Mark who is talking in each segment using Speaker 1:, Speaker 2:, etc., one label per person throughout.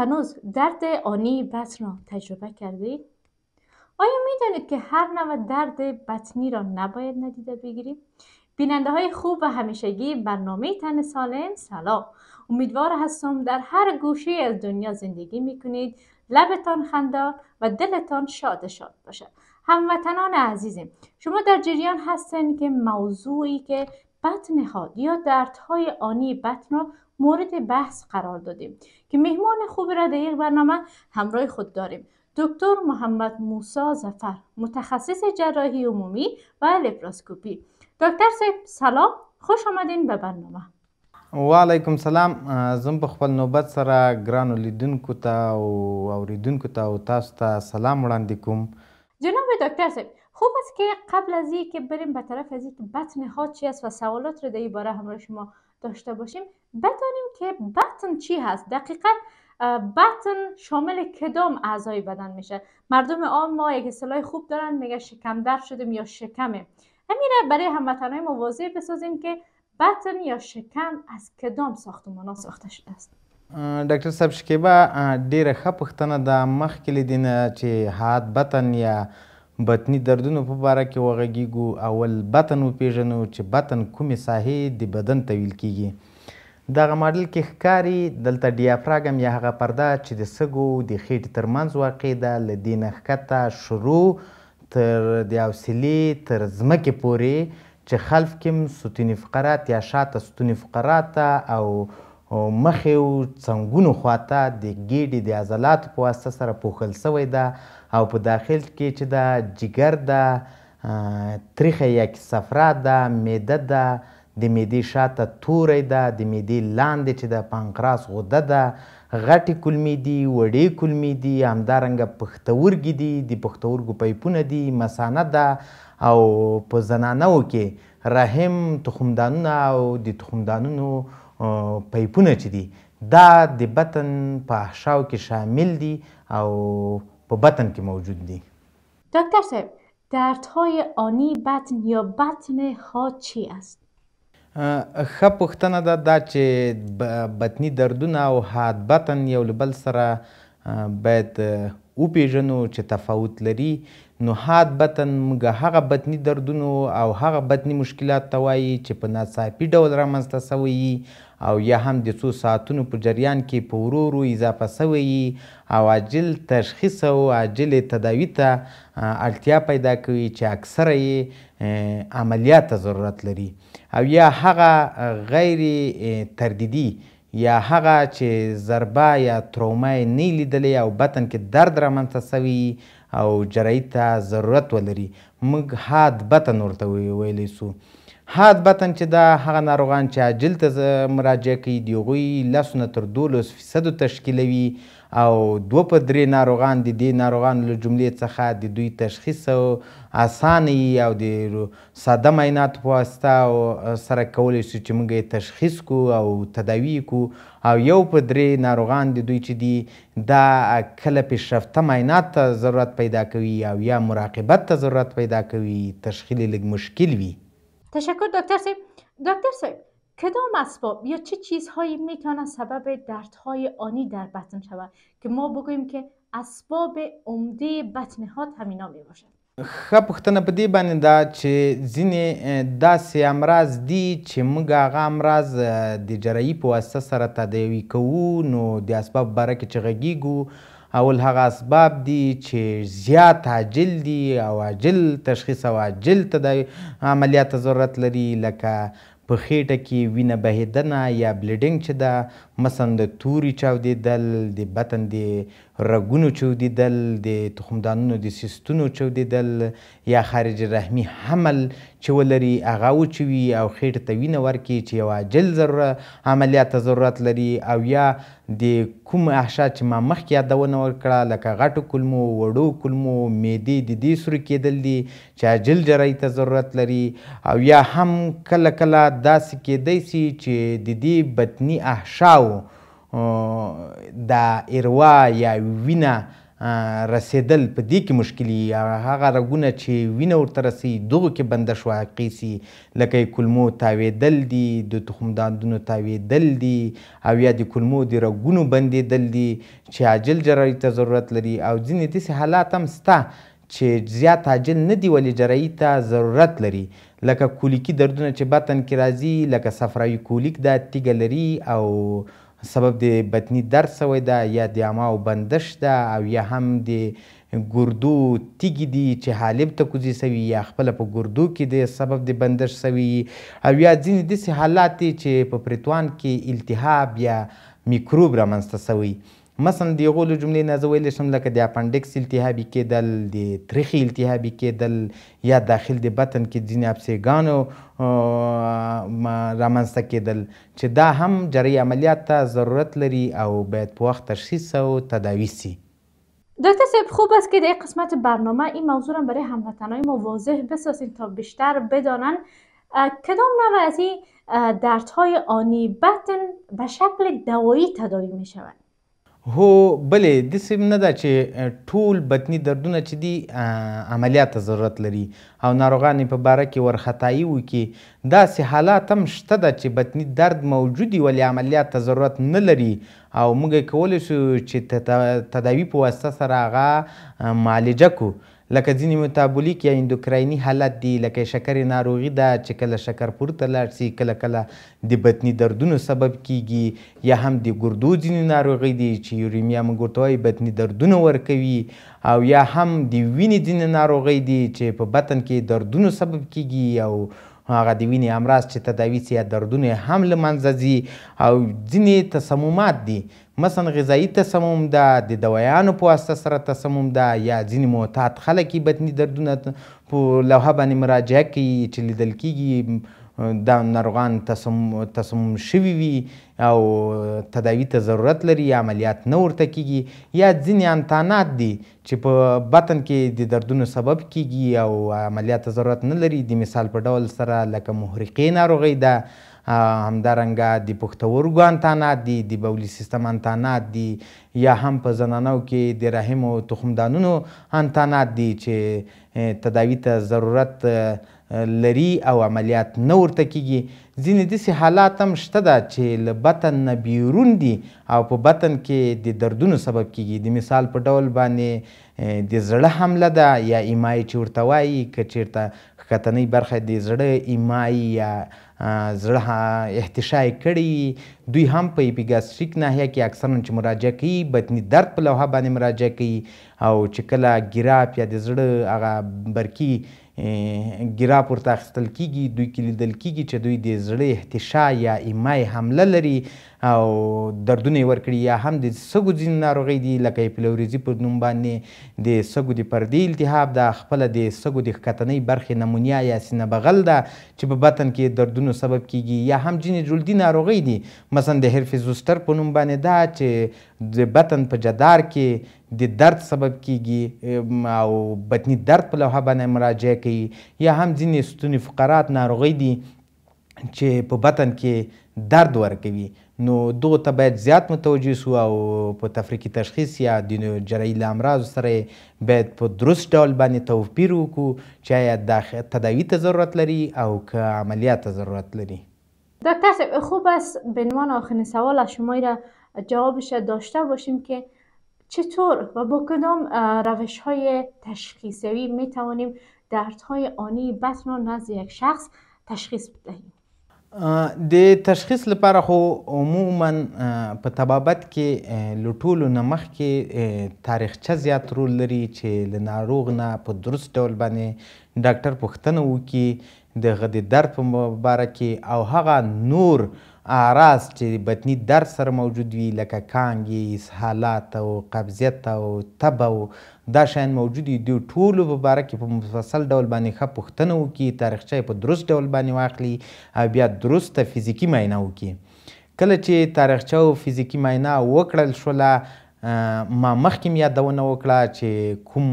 Speaker 1: هنوز درد آنی بطن را تجربه کرده آیا می دانید که هر نوع درد بطنی را نباید ندیده بگیریم؟ بیننده های خوب و همیشگی برنامه تن سالم سلام امیدوار هستم در هر گوشه از دنیا زندگی می کنید لبتان خنده و دلتان شاد شاد باشد هموطنان عزیزم شما در جریان هستن که موضوعی که بطن ها یا دردهای آنی بطن را مورد بحث قرار دادیم که مهمان خوب را در یک برنامه همراه خود داریم دکتر محمد موسا زفر متخصص جراحی عمومی و لپراسکوپی دکتر صاحب سلام خوش آمدین به برنامه
Speaker 2: و علیکم سلام زم په خپل نوبت سره ګرانو لیدونکو ته او اوریدونکو ته او تاسو سلام وړاندې کوم
Speaker 1: جناب دکتر صاحب خوب است که قبل از که بریم به طرف از که بطن ها چی است و سوالات رو در باره همراه شما داشته باشیم بدانیم که بطن چی هست دقیقا بطن شامل کدام اعضای بدن میشه مردم آن ما یک اصطلاح خوب دارن میگه شکم در شدیم یا شکمه همینه برای هموطنهای ما واضح بسازیم که بطن یا شکم از کدام ساختمان ها ساخته شده است
Speaker 2: دکتر صاحب شکیبا دیره ښه پوښتنه ده مخکې له دې نه حاد بطن یا بطنی دردونو په باره کې وغږیږو اول بطن وپیژنو چې بطن کومې ساحې دی بدن ته دغه ماډل کې ښکاري دلته ډیافراګم یا هغه پرده چې د سږو د خېټې ترمنځ واقع ده له دې نه ښکته شروع تر د حوصلې تر ځمکې پورې چې خلف کې ستوني فقرات یا شاته ستوني فقرات او مخې او څنګونو خواته د ګیډې د عضلاتو په واسطه سره پوښل سوی ده او په داخل کې چې دا جګر ده تریخه یا صفرا ده معده ده د معدې شاته توری ده د معدې لاندې چې د پانکراس غده ده غټې کولمې دي وړې کولمې دي همدارنګه پښتورګي دي د پښتورګو پایپونه دي مثانه ده او په زنانو کې رحم تخمدانونه او د تخمدانونو پایپونه چې دي دا د بطن په احشاو کې شامل دي او په بطن کې موجود دي
Speaker 1: دکتر صاحب دردهای آنی بطن یا بطن ها چی است؟
Speaker 2: ښه پوښتنه ده دا چې بطني دردونه او حاد بطن یو له بل سره باید وپیژنو چې تفاوت لري نو حاد بطن موږ هغه بطني دردونو او هغه بطني مشکلات ته وایي چې په ناڅاپي ډول رامنځته سوی او یا هم د څو ساعتونو په جریان کې په ورو ورو اضافه سوی او عاجل تشخیص او عاجل تداوي ته اړتیا پیدا کوي چې اکثره یې عملیات ته ضرورت لري او یا هغه غیر تردیدي یا هغه چې ضربه یا ترومه یې نه لیدلی او بطن کې درد رامنځته سوی او جرایي ته ضرورت ولري موږ حاد بطن ورته ویلی سو البته چې دا هغه ناروغان چې عاجل ته مراجعه کوي د هغوی لسو نه تر دولس فیصدو تشکیلوي او دوه په درې ناروغان د دې ناروغانو له جملې څخه د دوی تشخیص او اسانه وي او د ساده معایناتو په واسطه او سره کولی شو چې موږ یې تشخیص کو او تداوي کو او یو په درې ناروغان د دوی چې دي دا کله پیشرفته معاینات ته ضرورت پیدا کوي او یا مراقبت ته ضرورت پیدا کوي تشخیل یې لږ مشکل وي
Speaker 1: تشکر دکتر صاحب. دکتر صاحب کدام اسباب یا چه چیزهایی میتونن سبب دردهای آنی در بطن شود که ما بگوییم که اسباب عمده بطن ها همینا میباشد
Speaker 2: خب پختنه په دې باندې دا چې ځینې داسې امراض دي چې موږ هغه امراض د جرایی په واسطه سره تداوی کوو نو د اسباب باره کې چې غږیږو اول هغه اسباب دي چې زیات عاجل دي او عاجل تشخیص او عاجل ته د عملیات ضرورت لري لکه په خېټه کې وینه بهېدنه یا بلیډینګ چې ده مثلا د توري چاودېدل د بطن د رګونو چودیدل د تخمدانونو د سیستونو چودیدل یا خارج رحمي حمل چې ولري هغه وچوي او خېټې ته وینه ورکړي چې یو عاجل ضروره عملیات ضرورت لري او یا د کوم احشا چې ما مخکې یادونه وکړه لکه غټو کولمو وړو کولمو معدې د دې سوري کېدل دي چې عاجل جرایي ته ضرورت لري او یا هم کله کله داسې کېدی سي چې د دې بطني احشاو دا اروا یا وینه رسیدل په دې کې مشکلي هغه رګونه چې وینه ورته رسي دغو کې بنده شوه حقیقي سي لکه کولمو تاویدل دي د تخمداندونو تاویدل دي او یا د کولمو د رګونو بندېدل دي چې عاجل جراحي ته ضرورت لري او ځینې داسې حالات هم سته چې زیات عاجل نه دی ولې جراحي ته ضرورت لري لکه کولیکي دردونه چې بطن کې راځي لکه صفراوي کولیک دا تیږه لري او سبب د بطني درد سوی ده یا د اماو بندش ده او یا هم د ګردو تیږې دي چې حالب ته کوزي سوي یا خپله په ګردو کې د سبب د بندش سوي او یا ځینې داسې حالات چې په پرتوان کې التهاب یا میکروب رامنځته سوی مثلا د هغو له جملې نه زه ویلی شم لکه د اپنډکس التهابي کېدل د تریخي التهابي کېدل یا داخل د بطن کې ځینې ابسیګانو رامنځته کېدل چې دا هم جراحي عملیات ته ضرورت لري او باید په وخت تشخیص او تداوی سي
Speaker 1: دکتر صاحب خوب است که در قسمت برنامه این موضوع را برای هموطنهای ما واضح بسازیم تا بیشتر بدانن کدام نوع از این دردهای آنی بطن به شکل دوایی تداوی می شود
Speaker 2: هو بلې داسې نه ده چې ټول بطني دردونه چې دي عملیات ته ضرورت لري او ناروغان په باره کې ورخطایي وکړي داسې حالات هم شته ده چې بطني درد موجود وي ولې عملیات ته ضرورت نه لري او موږ یې کولی شو چې تداوي په واسطه سره هغه معالجه کړو لکه ځینې متابولیک یا اندوکرایني حالت دي لکه شکرې ناروغي ده چې کله شکر پورته لاړ شي کله کله د بطني دردونو سبب کیږي یا هم د ګردو ځینې ناروغۍ دي چې یوریمیا موږ ورته وایي بطني دردونه ورکوي او یا هم د وینې ځینې ناروغۍ دي چې په بطن کې دردونو سبب کیږي او هغه د وینې امراض چې تداوي سي یا دردونه هم له منځه ځي او ځینې تصممات دي مثلا غذایی تصمم ده د دوایانو په واسطه سره تصمم ده یا ځینې معتاد خلک یې بدني دردونه په لوحه باندې مراجعه کوي چې لیدل کیږي دا ناروغان تصمم شوي وي او تداوي ته ضرورت لري عملیات نه ورته کیږي یا ځینې امتحانات دي چې په بطن کې د دردونو سبب کیږي او عملیات ضرورت نه لري د مثال په ډول سره لکه محرقې ناروغۍ ده همدارنګه د پښتورګو انتانات دي د بولي سیستم انتانات دي یا هم په زنانو کې د رحم او تخمدانونو انتانات دي چې تداوی ته ضرورت لري او عملیات نه ورته کیږي ځینې داسې حالات هم شته ده چې له بطن نه بیرون دي او په بطن کې د دردونو سبب کیږي د مثال په ډول باندې د زړه حمله ده یا ایمای چې ورته وایي که چېرته ښکتنۍ برخه د زړه ایمای یا زړه احتشای کړي دوی هم په ایپیګاستریک ناحیه کې اکثرا چې مراجعه کوي بطني درد په لوحه باندې مراجعه کوي او چې کله ګراب یا د زړه هغه برکي ګراب ورته اخیستل کیږي دوی کې لیدل کیږي چې دوی د زړه احتشا یا ایمای حمله لري او دردونه یې ورکړي یا هم د سږو ځینې ناروغۍ دي لکه پلوریزي په نوم باندې د سږو د پردې التهاب دا خپله د سږو د ښکتنۍ برخې نمونیا یا سینه بغل ده چې په بطن کې دردونو سبب کیږي یا هم ځینې جلدي ناروغۍ دي مثلا د هرفیزوستر په نوم باندې دا چې د بطن په جدار کې د درد سبب کیږي او بطني درد په لوحه باندې مراجعه کوي یا هم ځینې ستوني فقرات ناروغۍ دي چې په بطن کې درد ورکوي نو دو ته باید زیات متوجه سو او په تفریقی تشخیص یا د جرایی له امراض سره باید په درست ډول باندې توپیر وکړو چې آیا د تداوی ته ضرورت لری او که عملیات ته ضرورت لری
Speaker 1: دکتر صاحب خوب است به عنوان آخرین سوال از شما را جوابش داشته باشیم که چطور و با کدام روش های تشخیصوی می توانیم دردهای آنی بطن را یک شخص تشخیص بدهیم
Speaker 2: د تشخیص لپاره خو عموما په طبابت کې له ټولو نه مخکې تاریخچه زیات رول لري چې له ناروغ نه په درست ډول باندې ډاکټر پوښتنه وکړي د هغه د درد په باره کې او هغه نور اعراض چې بطني درد سره موجود وي لکه کانګې اسهالات او قبضیت او تبه او دا شیان موجود وي دوی ټولو په باره کې په مفصل ډول باندې ښه پوښتنه وکړي تاریخچه په درست ډول باندې واخلي او بیا درسته فزیکي معاینه وکړي کله چې تاریخچه او فزیکي معاینه وکړل شوله ما مخکې یادونه وکړه چې کوم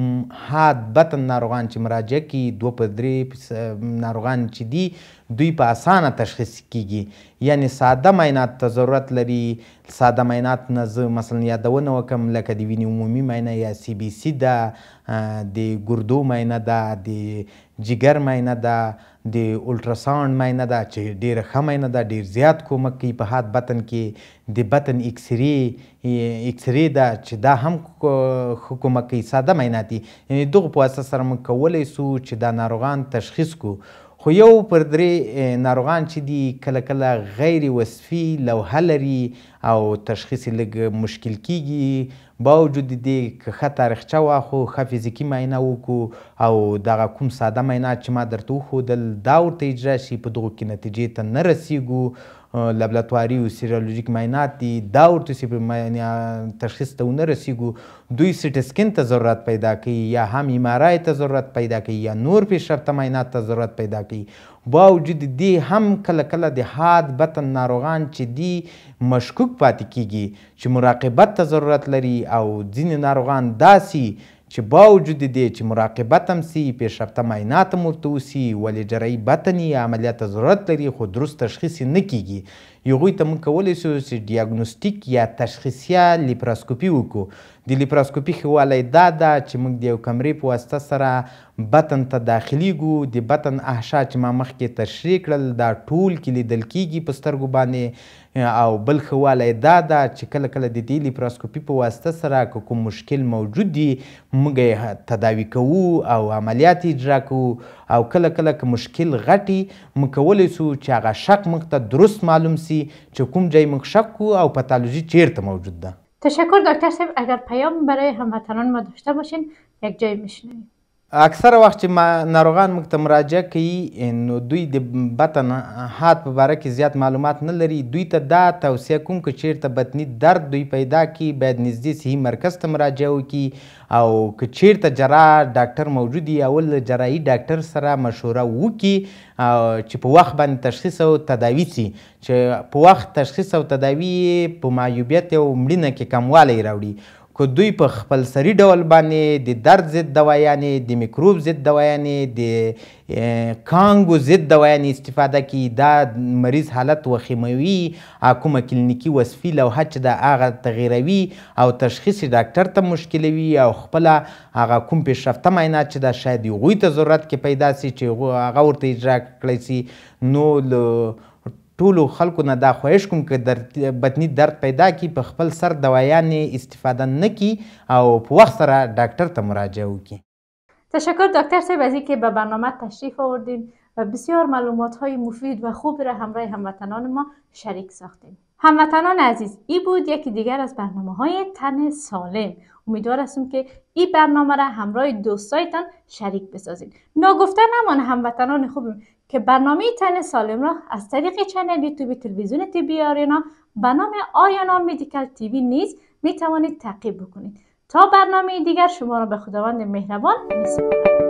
Speaker 2: حاد بطن ناروغان چې مراجعه کی دو په درې ناروغان چې دي دوی په اسانه تشخیص کیږي یعنی ساده معاینات ته ضرورت لري ساده معاینات نه زه مثلا یادونه وکم لکه د وینې عمومي معاینه یا سی بي سي ده د ګردو معاینه ده د جګر معاینه ده د الټراساوند ماینه ده چې ډیره ښه ماینه ده ډیر زیات کومک کوي په هات بطن کې د بطن اکسری اکسری ده چې دا هم ښه کومک کوي ساده ماینه دي یعنې دغو په واسطه سره موږ کولی سو چې دا ناروغان تشخیص کو خو یو پر درې ناروغان چې دي کله کله غیر وصفي لوحه لري او تشخیص لږ مشکل کیږي باوجود دې که ښه تاریخچه واخو ښه فزیکي معاینه وکړو او دغه کوم ساده معاینه چې ما درته وښودل دا ورته اجرا شي په دغو کې نتیجې ته نه رسیږو لابراتواري او سیرالوجیک معاینات دي دا ورته تشخیص ته ونه رسیږو دوی سټ سکن ته ضرورت پیدا کوي یا هم ایمارای ته ضرورت پیدا کوي یا نور پیشرفته معاینات ته ضرورت پیدا کوي باوجود دې هم کله کله د حاد بطن ناروغان چې دی مشکوک پاتې کیږي چې مراقبت ته ضرورت لري او ځینې ناروغان داسي چې باوجود دې چې مراقبت هم سي پیشرفته معاینات هم ورته وسي ولې جرایي بطن یا عملیات ضرورت لري خو درست تشخیص نه کیږي هغوی ته موږ کولی سو چې ډیاګنوستیک یا تشخیصیه لیپراسکوپي وکړو د لیپراسکوپي ښه والی دا ده چې موږ د یو کمرې په واسطه سره بطن ته داخلیږو د بطن احشا چې ما مخکې تشریح کړل دا ټول کې لیدل کیږي په سترګو باندې او بل ښه والی دا ده چې کله کله د دې لیپراسکوپي په واسطه سره که کوم مشکل موجود دی موږ یې تداوي کوو او عملیات اجرا کوو او کله کله که مشکل غټي موږ کولی سو چې هغه شک موږ ته درست معلوم سي چې کوم ځای موږ شک کوو او پاتالوژي چیرته موجود ده
Speaker 1: تشکر دکتر صاحب اگر پیام برای هموطنان ما داشته باشین یک جای میشنویم
Speaker 2: اکثر وخت چې ما ناروغان موږ ته مراجعه کوي نو دوی د بطن حاد په باره کې زیات معلومات نه لري دوی ته دا توصیه کوم که چیرته بطني درد دوی پیدا کی باید نږدې صحي مرکز ته مراجعه وکړي او که چیرته جرا ډاکټر موجود وي اول جرایي ډاکټر سره مشوره وکړي چې په وخت باندې تشخیص او تداوي شي چې په وخت تشخیص او تداوي په معیوبیت او مړینه کې کموالی راوړي که دوی په خپل سری ډول باندې د درد ضد دوايانې د میکروب ضد دوايانې د کانګو ضد دوايانې استفاده کی دا مریض حالت وخیموي کومه کلینیکي وصفي لوحه چې د هغه تغیروي او تشخیص ډاکټر ته مشکلوي او خپله هغه کوم پیشرفته معاینات چې دا شاید هغوی ته ضرورت کې پیدا سي چې هغه ورته اجرا کړی سي نو ټولو خلکو نه دا خواهش کوم که بدنی درد پیدا کی په خپل سر دوایانې استفاده نه او په وخت سره ډاکټر ته مراجعه وکي
Speaker 1: تشکر دکتر صاحب از که به برنامه تشریف آوردین و بسیار معلومات های مفید و خوب را همراه هموطنان ما شریک ساختیم هموطنان عزیز ای بود یکی دیگر از برنامه های تن سالم امیدوار هستم که ای برنامه را همراه دوستایتان شریک بسازید ناگفته نمان هموطنان خوبیم که برنامه تن سالم را از طریق چنل یوتیوب تلویزیون تیبی آرینا به نام آیانا مدیکل تیوی نیز می توانید تعقیب بکنید تا برنامه دیگر شما را به خداوند مهربان
Speaker 2: می